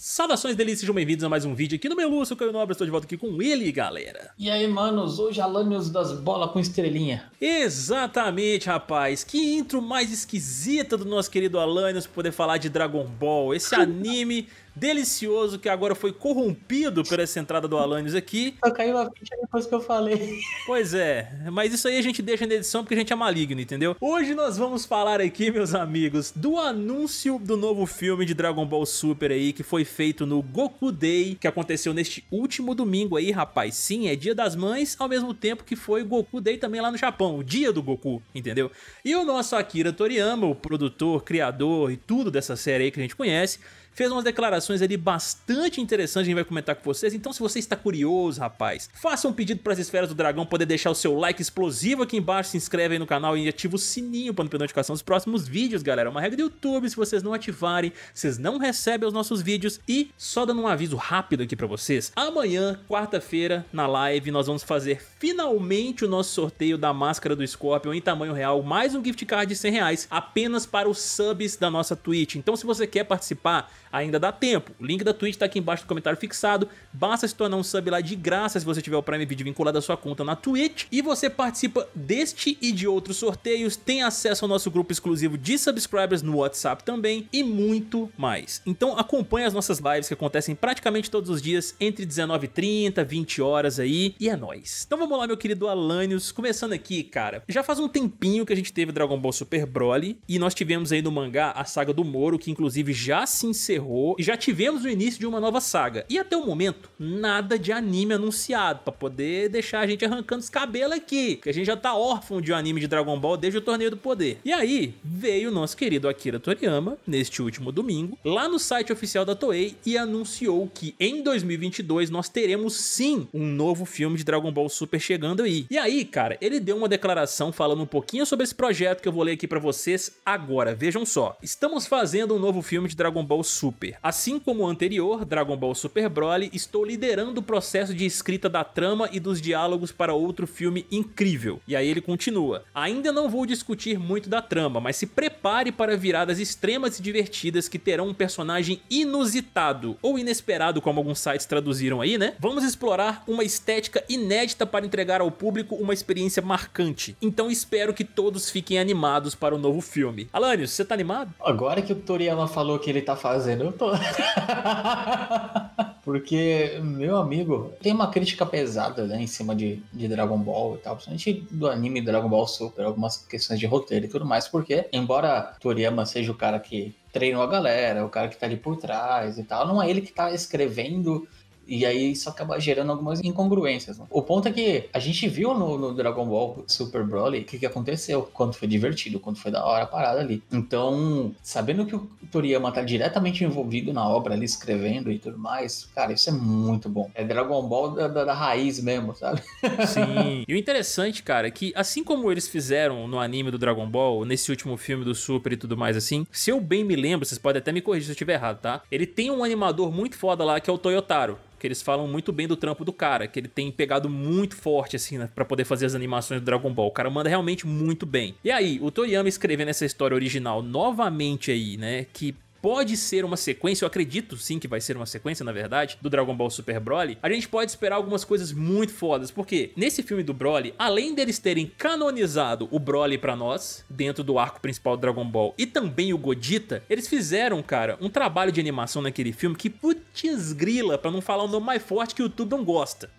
Saudações delícias, sejam bem-vindos a mais um vídeo aqui no meu Lúcio, Caio Nobre, estou de volta aqui com ele, galera. E aí, manos, hoje Alanios das bolas com estrelinha. Exatamente, rapaz, que intro mais esquisita do nosso querido Alanios poder falar de Dragon Ball, esse anime delicioso que agora foi corrompido por essa entrada do Alanis aqui. Só caiu a ficha depois que eu falei. Pois é, mas isso aí a gente deixa na edição porque a gente é maligno, entendeu? Hoje nós vamos falar aqui, meus amigos, do anúncio do novo filme de Dragon Ball Super aí, que foi feito no Goku Day, que aconteceu neste último domingo aí, rapaz. Sim, é Dia das Mães, ao mesmo tempo que foi Goku Day também lá no Japão, o dia do Goku, entendeu? E o nosso Akira Toriyama, o produtor, criador e tudo dessa série aí que a gente conhece, fez umas declarações ali bastante interessantes, a gente vai comentar com vocês. Então, se você está curioso, rapaz, faça um pedido para as esferas do dragão poder deixar o seu like explosivo aqui embaixo, se inscreve aí no canal e ativa o sininho para não perder notificação dos próximos vídeos, galera. É uma regra do YouTube, se vocês não ativarem, vocês não recebem os nossos vídeos. E só dando um aviso rápido aqui para vocês, amanhã, quarta-feira, na live, nós vamos fazer finalmente o nosso sorteio da máscara do Scorpion em tamanho real, mais um gift card de 100 reais, apenas para os subs da nossa Twitch. Então, se você quer participar, ainda dá tempo. O link da Twitch tá aqui embaixo do comentário fixado. Basta se tornar um sub lá de graça se você tiver o Prime Video vinculado à sua conta na Twitch. E você participa deste e de outros sorteios, tem acesso ao nosso grupo exclusivo de subscribers no WhatsApp também e muito mais. Então acompanhe as nossas lives que acontecem praticamente todos os dias entre 19h30, 20 horas aí e é nóis. Então vamos lá meu querido Alanios, começando aqui cara, já faz um tempinho que a gente teve Dragon Ball Super Broly e nós tivemos aí no mangá a saga do Moro que inclusive já se encerrou e já tivemos o início de uma nova saga. E até o momento, nada de anime anunciado para poder deixar a gente arrancando os cabelos aqui, que a gente já tá órfão de um anime de Dragon Ball desde o Torneio do Poder. E aí, veio o nosso querido Akira Toriyama neste último domingo, lá no site oficial da Toei e anunciou que em 2022 nós teremos sim um novo filme de Dragon Ball Super chegando aí. E aí, cara, ele deu uma declaração falando um pouquinho sobre esse projeto que eu vou ler aqui para vocês agora. Vejam só. Estamos fazendo um novo filme de Dragon Ball Super Super. Assim como o anterior, Dragon Ball Super Broly, estou liderando o processo de escrita da trama e dos diálogos para outro filme incrível. E aí ele continua: Ainda não vou discutir muito da trama, mas se prepare para viradas extremas e divertidas que terão um personagem inusitado ou inesperado, como alguns sites traduziram aí, né? Vamos explorar uma estética inédita para entregar ao público uma experiência marcante. Então espero que todos fiquem animados para o novo filme. Alanios, você tá animado? Agora que o Toriyama falou que ele tá fazendo eu tô. Porque, meu amigo, tem uma crítica pesada né, em cima de, de Dragon Ball e tal, principalmente do anime Dragon Ball Super, algumas questões de roteiro e tudo mais, porque, embora Toriyama seja o cara que treinou a galera, o cara que tá ali por trás e tal, não é ele que tá escrevendo e aí isso acaba gerando algumas incongruências. Né? O ponto é que a gente viu no, no Dragon Ball Super Broly o que, que aconteceu, quando foi divertido, quando foi da hora a parada ali. Então, sabendo que o Toriyama tá diretamente envolvido na obra ali, escrevendo e tudo mais, cara, isso é muito bom. É Dragon Ball da, da, da raiz mesmo, sabe? Sim. e o interessante, cara, é que assim como eles fizeram no anime do Dragon Ball, nesse último filme do Super e tudo mais assim, se eu bem me lembro, vocês podem até me corrigir se eu estiver errado, tá? Ele tem um animador muito foda lá que é o Toyotaro que eles falam muito bem do trampo do cara, que ele tem pegado muito forte, assim, né, pra poder fazer as animações do Dragon Ball. O cara manda realmente muito bem. E aí, o Toyama escrevendo essa história original novamente aí, né, que pode ser uma sequência, eu acredito sim que vai ser uma sequência, na verdade, do Dragon Ball Super Broly, a gente pode esperar algumas coisas muito fodas, porque nesse filme do Broly, além deles terem canonizado o Broly pra nós, dentro do arco principal do Dragon Ball, e também o Godita, eles fizeram, cara, um trabalho de animação naquele filme que, putz grila, pra não falar o um nome mais forte que o YouTube não gosta.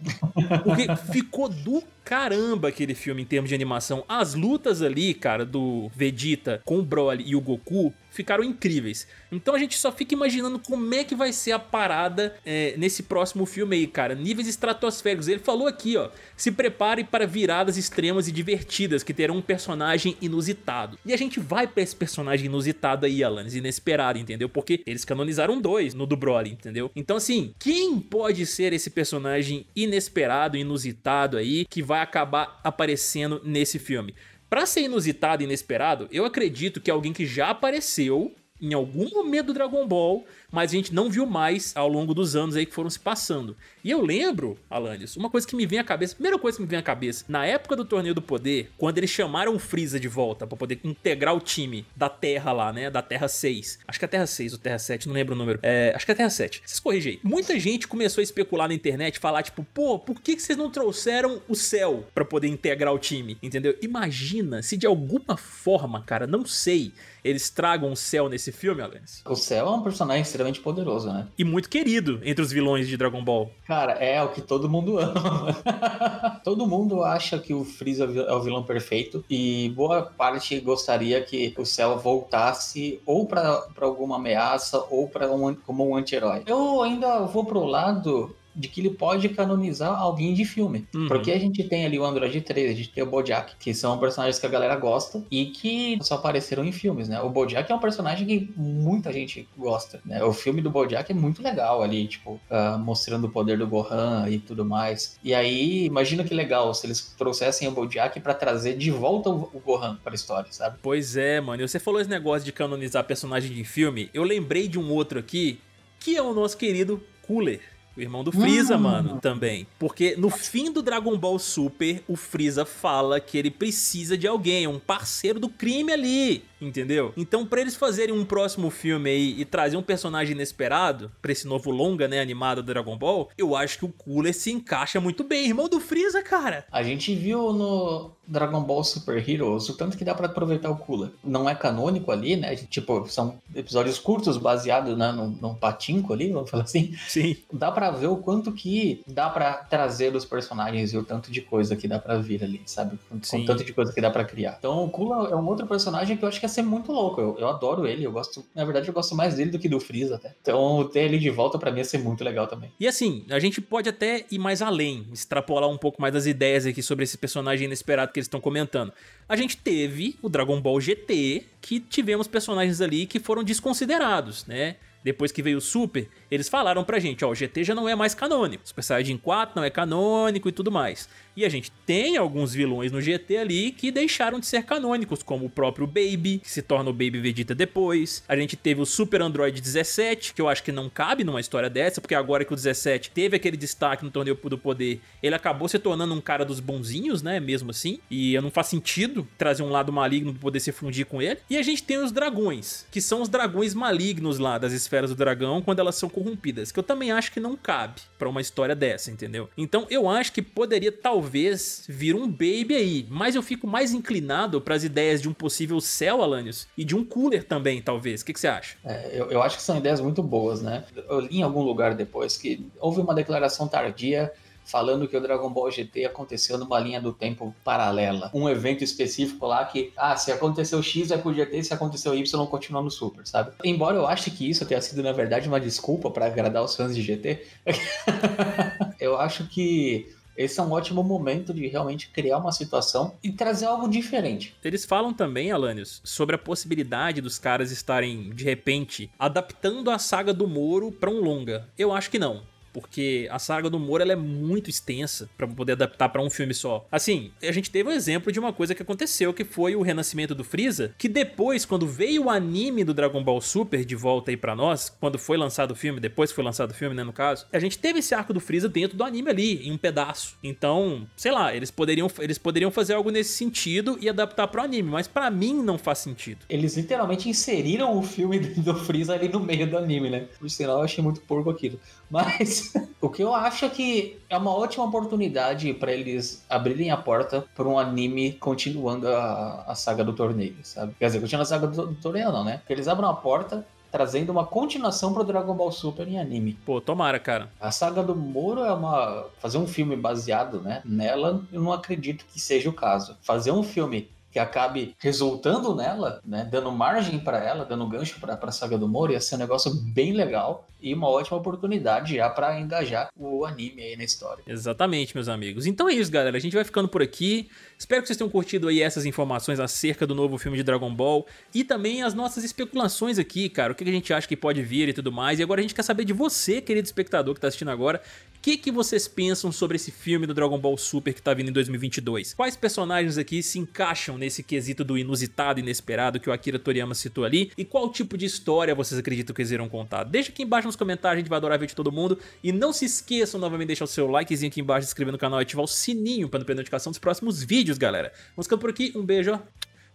Porque ficou do caramba aquele filme em termos de animação. As lutas ali, cara, do Vegeta com o Broly e o Goku ficaram incríveis. Então a gente só fica imaginando como é que vai ser a parada é, nesse próximo filme aí, cara. Níveis estratosféricos. Ele falou aqui, ó. Se prepare para viradas extremas e divertidas que terão um personagem inusitado. E a gente vai para esse personagem inusitado aí, Alanis, inesperado, entendeu? Porque eles canonizaram dois no do Broly, entendeu? Então assim, quem pode ser esse personagem inesperado, inusitado aí, que vai acabar aparecendo nesse filme? Para ser inusitado e inesperado, eu acredito que alguém que já apareceu em algum momento do Dragon Ball, mas a gente não viu mais ao longo dos anos aí que foram se passando. E eu lembro, Alanis, uma coisa que me vem à cabeça, primeira coisa que me vem à cabeça, na época do Torneio do Poder, quando eles chamaram o Freeza de volta para poder integrar o time da Terra lá, né, da Terra 6. Acho que é a Terra 6 ou Terra 7, não lembro o número. É, acho que é a Terra 7. Vocês corrigem aí. Muita gente começou a especular na internet, falar tipo, pô, por que, que vocês não trouxeram o Céu para poder integrar o time, entendeu? Imagina se de alguma forma, cara, não sei, eles tragam o Céu nesse desse filme, Alanis? O Cell é um personagem extremamente poderoso, né? E muito querido entre os vilões de Dragon Ball. Cara, é o que todo mundo ama. todo mundo acha que o Freeza é, é o vilão perfeito e boa parte gostaria que o Cell voltasse ou para alguma ameaça ou para um, como um anti-herói. Eu ainda vou pro lado de que ele pode canonizar alguém de filme. Uhum. Porque a gente tem ali o Android 3, a gente tem o Bojack, que são personagens que a galera gosta e que só apareceram em filmes, né? O Bojack é um personagem que muita gente gosta, né? O filme do Bojack é muito legal ali, tipo, uh, mostrando o poder do Gohan e tudo mais. E aí, imagina que legal se eles trouxessem o Bojack para trazer de volta o Gohan pra história, sabe? Pois é, mano. Você falou esse negócio de canonizar personagem de filme. Eu lembrei de um outro aqui, que é o nosso querido Cooler o irmão do Freeza, hum. mano, também. Porque no fim do Dragon Ball Super, o Freeza fala que ele precisa de alguém, um parceiro do crime ali, entendeu? Então, para eles fazerem um próximo filme aí e trazer um personagem inesperado pra esse novo longa, né, animado do Dragon Ball, eu acho que o Cooler se encaixa muito bem, irmão do Freeza, cara. A gente viu no Dragon Ball Super Heroes, o tanto que dá para aproveitar o Cooler. Não é canônico ali, né? Tipo, são episódios curtos baseados né, num, num patinco ali, vamos falar assim. Sim. Dá pra para ver o quanto que dá para trazer dos personagens e o tanto de coisa que dá para vir ali, sabe? Com, tanto de coisa que dá para criar. Então o Kula é um outro personagem que eu acho que ia ser muito louco. Eu, eu adoro ele, eu gosto, na verdade eu gosto mais dele do que do Freeza até. Então ter ele de volta para mim ia ser muito legal também. E assim, a gente pode até ir mais além, extrapolar um pouco mais das ideias aqui sobre esse personagem inesperado que eles estão comentando. A gente teve o Dragon Ball GT, que tivemos personagens ali que foram desconsiderados, né? depois que veio o Super, eles falaram pra gente, ó, o GT já não é mais canônico, Super Saiyajin 4 não é canônico e tudo mais. E a gente tem alguns vilões no GT ali que deixaram de ser canônicos, como o próprio Baby, que se torna o Baby Vegeta depois. A gente teve o Super Android 17, que eu acho que não cabe numa história dessa, porque agora que o 17 teve aquele destaque no Torneio do Poder, ele acabou se tornando um cara dos bonzinhos, né, mesmo assim. E não faz sentido trazer um lado maligno pra poder se fundir com ele. E a gente tem os dragões, que são os dragões malignos lá das esferas do dragão quando elas são corrompidas, que eu também acho que não cabe para uma história dessa, entendeu? Então eu acho que poderia talvez vir um Baby aí, mas eu fico mais inclinado para as ideias de um possível céu, Alanios, e de um cooler também, talvez. O que, que você acha? É, eu, eu acho que são ideias muito boas, né? Eu li em algum lugar depois que houve uma declaração tardia falando que o Dragon Ball GT aconteceu numa linha do tempo paralela. Um evento específico lá que, ah, se aconteceu X é pro GT, se aconteceu Y continua no Super, sabe? Embora eu ache que isso tenha sido, na verdade, uma desculpa para agradar os fãs de GT, eu acho que esse é um ótimo momento de realmente criar uma situação e trazer algo diferente. Eles falam também, Alanios, sobre a possibilidade dos caras estarem, de repente, adaptando a saga do Moro para um longa. Eu acho que não porque a saga do Moro é muito extensa para poder adaptar para um filme só. Assim, a gente teve o um exemplo de uma coisa que aconteceu, que foi o renascimento do Freeza, que depois, quando veio o anime do Dragon Ball Super de volta aí para nós, quando foi lançado o filme, depois foi lançado o filme, né, no caso, a gente teve esse arco do Freeza dentro do anime ali, em um pedaço. Então, sei lá, eles poderiam, eles poderiam fazer algo nesse sentido e adaptar pro anime, mas para mim não faz sentido. Eles literalmente inseriram o filme do Freeza ali no meio do anime, né? Por sinal, eu achei muito porco aquilo. Mas o que eu acho é que é uma ótima oportunidade para eles abrirem a porta para um anime continuando a, a saga do torneio, sabe? Quer dizer, continuando a saga do, do torneio, não, né? Porque eles abram a porta trazendo uma continuação pro Dragon Ball Super em anime. Pô, tomara, cara. A saga do Moro é uma fazer um filme baseado, né, nela, eu não acredito que seja o caso. Fazer um filme que acabe resultando nela, né? Dando margem para ela, dando gancho para a saga do Moro, ia ser um negócio bem legal e uma ótima oportunidade já para engajar o anime aí na história. Exatamente, meus amigos. Então é isso, galera. A gente vai ficando por aqui. Espero que vocês tenham curtido aí essas informações acerca do novo filme de Dragon Ball e também as nossas especulações aqui, cara. O que a gente acha que pode vir e tudo mais. E agora a gente quer saber de você, querido espectador que está assistindo agora, que, que vocês pensam sobre esse filme do Dragon Ball Super que tá vindo em 2022? Quais personagens aqui se encaixam nesse quesito do inusitado e inesperado que o Akira Toriyama citou ali? E qual tipo de história vocês acreditam que eles irão contar? Deixa aqui embaixo nos comentários, a gente vai adorar ver de todo mundo. E não se esqueçam novamente de deixar o seu likezinho aqui embaixo, se inscrever no canal e ativar o sininho para não perder notificação dos próximos vídeos, galera. Vamos ficando por aqui, um beijo.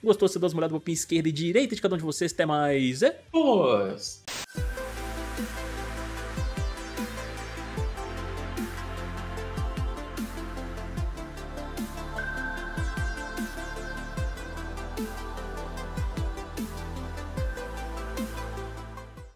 Gostou? se dá uma olhada no esquerda e direita de cada um de vocês. Até mais. É? Pois.